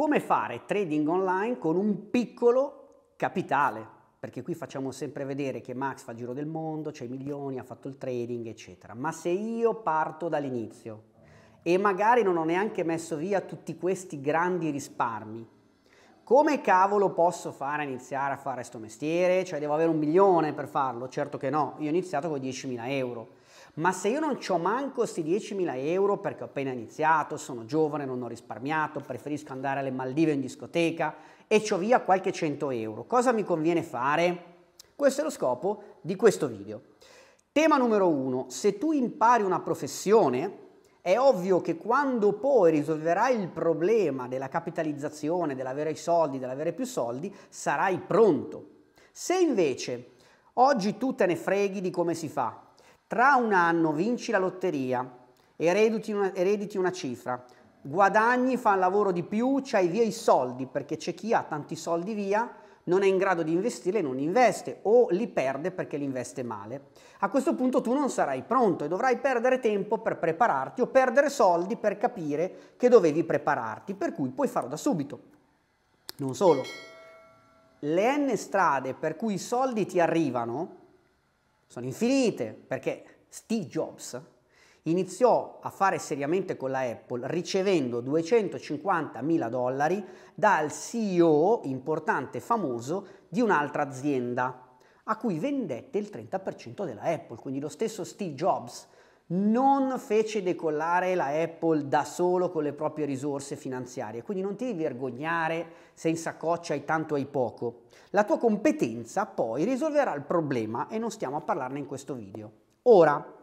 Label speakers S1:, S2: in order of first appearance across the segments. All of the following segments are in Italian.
S1: come fare trading online con un piccolo capitale, perché qui facciamo sempre vedere che Max fa il giro del mondo, c'è i milioni, ha fatto il trading, eccetera. Ma se io parto dall'inizio e magari non ho neanche messo via tutti questi grandi risparmi, come cavolo posso fare a iniziare a fare questo mestiere? Cioè devo avere un milione per farlo? Certo che no, io ho iniziato con 10.000 euro ma se io non ho manco questi 10.000 euro perché ho appena iniziato, sono giovane, non ho risparmiato, preferisco andare alle Maldive in discoteca e ho via qualche 100 euro, cosa mi conviene fare? Questo è lo scopo di questo video. Tema numero uno, se tu impari una professione, è ovvio che quando poi risolverai il problema della capitalizzazione, dell'avere i soldi, dell'avere più soldi, sarai pronto. Se invece oggi tu te ne freghi di come si fa, tra un anno vinci la lotteria, erediti una, erediti una cifra, guadagni, fa un lavoro di più, c'hai via i soldi, perché c'è chi ha tanti soldi via, non è in grado di investire e non investe, o li perde perché li investe male. A questo punto tu non sarai pronto e dovrai perdere tempo per prepararti o perdere soldi per capire che dovevi prepararti, per cui puoi farlo da subito. Non solo, le n strade per cui i soldi ti arrivano sono infinite, perché Steve Jobs iniziò a fare seriamente con la Apple ricevendo 250 mila dollari dal CEO importante e famoso di un'altra azienda a cui vendette il 30% della Apple, quindi lo stesso Steve Jobs non fece decollare la Apple da solo con le proprie risorse finanziarie, quindi non ti vergognare se in saccoccia hai tanto o hai poco. La tua competenza poi risolverà il problema e non stiamo a parlarne in questo video. Ora,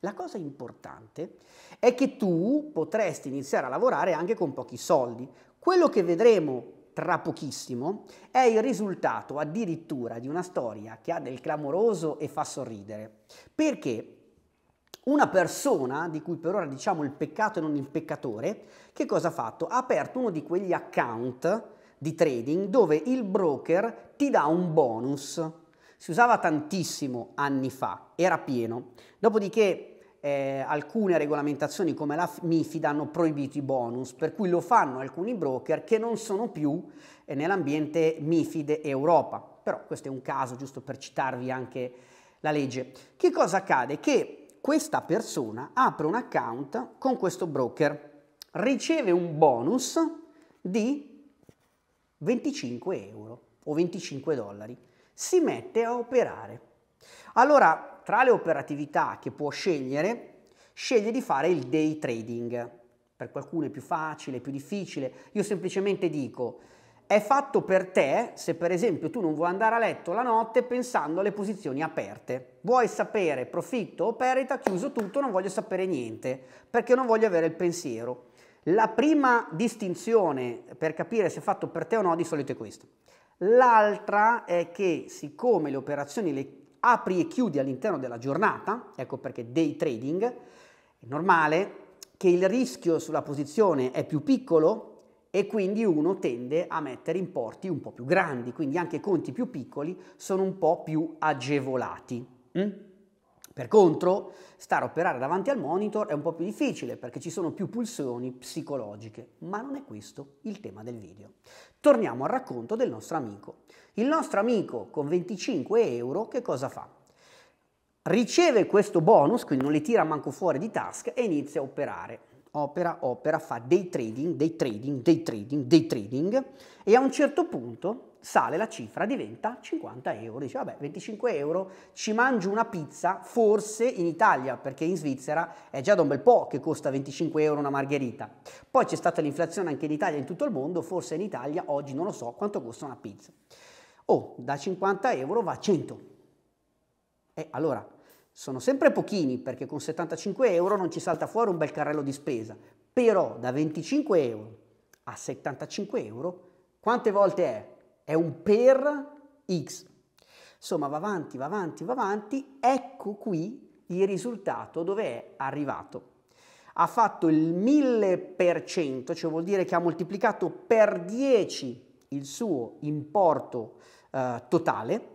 S1: la cosa importante è che tu potresti iniziare a lavorare anche con pochi soldi. Quello che vedremo tra pochissimo è il risultato addirittura di una storia che ha del clamoroso e fa sorridere. Perché? una persona, di cui per ora diciamo il peccato e non il peccatore, che cosa ha fatto? Ha aperto uno di quegli account di trading dove il broker ti dà un bonus. Si usava tantissimo anni fa, era pieno. Dopodiché eh, alcune regolamentazioni come la MIFID hanno proibito i bonus, per cui lo fanno alcuni broker che non sono più eh, nell'ambiente MIFID Europa. Però questo è un caso giusto per citarvi anche la legge. Che cosa accade? Che questa persona apre un account con questo broker, riceve un bonus di 25 euro o 25 dollari, si mette a operare. Allora, tra le operatività che può scegliere, sceglie di fare il day trading. Per qualcuno è più facile, più difficile, io semplicemente dico è fatto per te se per esempio tu non vuoi andare a letto la notte pensando alle posizioni aperte. Vuoi sapere profitto o perita, chiuso tutto, non voglio sapere niente, perché non voglio avere il pensiero. La prima distinzione per capire se è fatto per te o no di solito è questa. L'altra è che siccome le operazioni le apri e chiudi all'interno della giornata, ecco perché day trading, è normale che il rischio sulla posizione è più piccolo e quindi uno tende a mettere importi un po' più grandi, quindi anche conti più piccoli sono un po' più agevolati. Mm? Per contro, stare a operare davanti al monitor è un po' più difficile perché ci sono più pulsioni psicologiche, ma non è questo il tema del video. Torniamo al racconto del nostro amico. Il nostro amico con 25 euro che cosa fa? Riceve questo bonus, quindi non li tira manco fuori di task e inizia a operare opera, opera, fa dei trading, dei trading, dei trading, dei trading e a un certo punto sale la cifra, diventa 50 euro. Dice, vabbè, 25 euro, ci mangio una pizza, forse in Italia, perché in Svizzera è già da un bel po' che costa 25 euro una margherita. Poi c'è stata l'inflazione anche in Italia e in tutto il mondo, forse in Italia oggi non lo so quanto costa una pizza. Oh, da 50 euro va a 100. E allora sono sempre pochini perché con 75 euro non ci salta fuori un bel carrello di spesa, però da 25 euro a 75 euro quante volte è? È un per x. Insomma, va avanti, va avanti, va avanti, ecco qui il risultato dove è arrivato. Ha fatto il 1000%, cioè vuol dire che ha moltiplicato per 10 il suo importo eh, totale,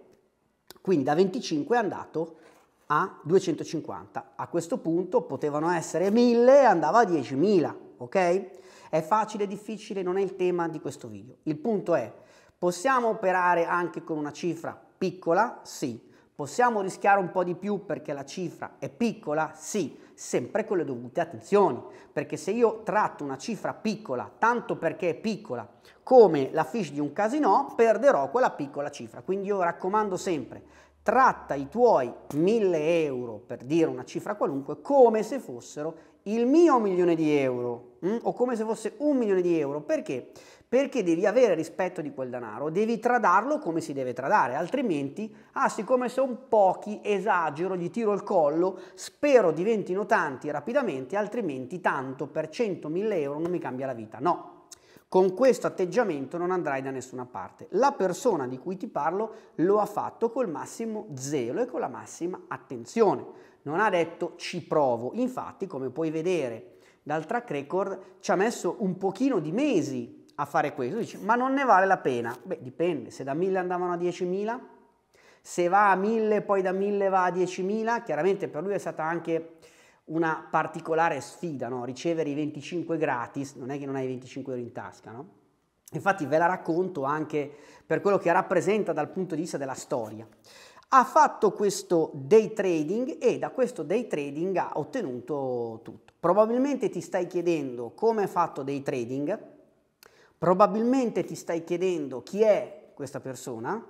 S1: quindi da 25 è andato a 250. A questo punto potevano essere 1000 e andava a 10.000, ok? È facile, difficile, non è il tema di questo video. Il punto è, possiamo operare anche con una cifra piccola? Sì. Possiamo rischiare un po' di più perché la cifra è piccola? Sì, sempre con le dovute attenzioni, perché se io tratto una cifra piccola, tanto perché è piccola, come la fish di un casino, perderò quella piccola cifra. Quindi io raccomando sempre, tratta i tuoi 1000 euro, per dire una cifra qualunque, come se fossero il mio milione di euro mh? Mm? o come se fosse un milione di euro. Perché? Perché devi avere rispetto di quel denaro, devi tradarlo come si deve tradare, altrimenti, ah, siccome sono pochi, esagero, gli tiro il collo, spero diventino tanti rapidamente, altrimenti tanto per 100.000 euro non mi cambia la vita. No, con questo atteggiamento non andrai da nessuna parte. La persona di cui ti parlo lo ha fatto col massimo zelo e con la massima attenzione. Non ha detto ci provo. Infatti, come puoi vedere dal track record, ci ha messo un pochino di mesi a fare questo. Dice, ma non ne vale la pena? Beh, dipende. Se da 1000 andavano a 10.000, se va a 1000 poi da 1000 va a 10.000, chiaramente per lui è stata anche una particolare sfida, no? ricevere i 25 gratis, non è che non hai 25 euro in tasca, no? Infatti ve la racconto anche per quello che rappresenta dal punto di vista della storia. Ha fatto questo day trading e da questo day trading ha ottenuto tutto. Probabilmente ti stai chiedendo come ha fatto day trading, probabilmente ti stai chiedendo chi è questa persona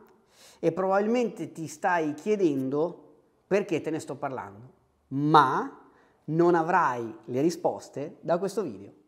S1: e probabilmente ti stai chiedendo perché te ne sto parlando. Ma non avrai le risposte da questo video.